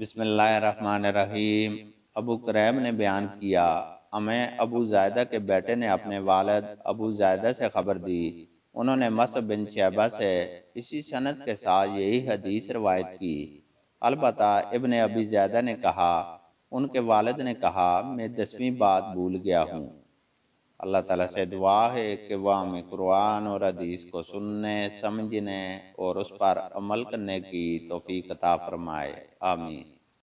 बिसमीम अबू करैब ने बयान किया हमें अबू जायदा के बेटे ने अपने वालद अबू जायदा से खबर दी उन्होंने मस बिन शैबा से इसी सनत के साथ यही हदीस रवायत की अलबत् इबन अबी जायदा ने कहा उनके वालद ने कहा मैं दसवीं बात भूल गया हूँ अल्लाह ताला से दुआ है कि वह हमें कुरान और हदीस को सुनने समझने और उस पर अमल करने की तोफ़ी कता फरमाए आमीन